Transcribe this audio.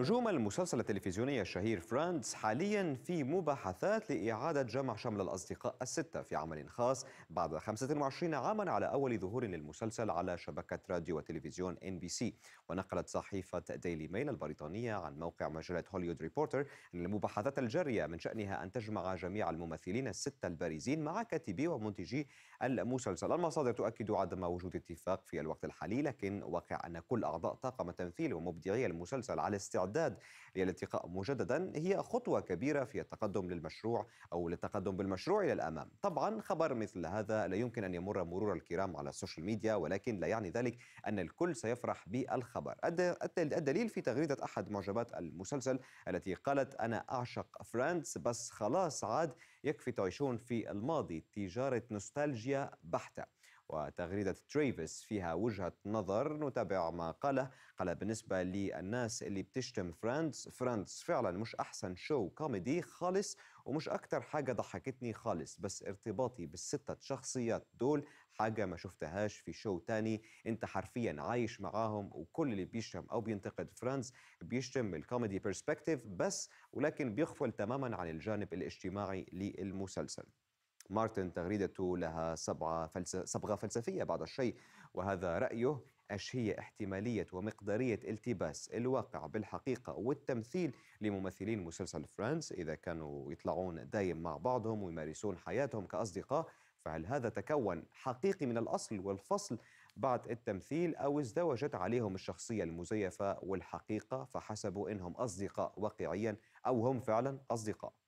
نجوم المسلسل التلفزيوني الشهير فراندز حاليا في مباحثات لإعادة جمع شمل الأصدقاء الستة في عمل خاص بعد 25 عاما على أول ظهور للمسلسل على شبكة راديو وتلفزيون ان بي سي ونقلت صحيفة ديلي ميل البريطانية عن موقع مجلة هوليوود ريبورتر أن المباحثات الجارية من شأنها أن تجمع جميع الممثلين الستة البارزين مع كاتبي ومنتجي المسلسل المصادر تؤكد عدم وجود اتفاق في الوقت الحالي لكن واقع أن كل أعضاء طاقم التمثيل ومبدعي المسلسل على استعداد المعداد للالتقاء مجددا هي خطوة كبيرة في التقدم للمشروع أو للتقدم بالمشروع إلى الأمام طبعا خبر مثل هذا لا يمكن أن يمر مرور الكرام على السوشيال ميديا ولكن لا يعني ذلك أن الكل سيفرح بالخبر الدليل في تغريدة أحد معجبات المسلسل التي قالت أنا أعشق فرانس بس خلاص عاد يكفي تعيشون في الماضي تجارة نوستالجيا بحتة وتغريدة تريفيس فيها وجهة نظر نتابع ما قاله قال بالنسبة للناس اللي بتشتم فرانس فرانس فعلا مش أحسن شو كوميدي خالص ومش أكتر حاجة ضحكتني خالص بس ارتباطي بالستة شخصيات دول حاجة ما شفتهاش في شو تاني انت حرفيا عايش معاهم وكل اللي بيشتم أو بينتقد فرانس بيشتم الكوميدي بيرسبكتيف بس ولكن بيغفل تماما عن الجانب الاجتماعي للمسلسل مارتن تغريدته لها صبغة, صبغة فلسفية بعض الشيء وهذا رأيه أش هي احتمالية ومقدارية التباس الواقع بالحقيقة والتمثيل لممثلين مسلسل فرانس إذا كانوا يطلعون دايم مع بعضهم ويمارسون حياتهم كأصدقاء فهل هذا تكون حقيقي من الأصل والفصل بعد التمثيل أو ازدوجت عليهم الشخصية المزيفة والحقيقة فحسبوا إنهم أصدقاء واقعيا أو هم فعلا أصدقاء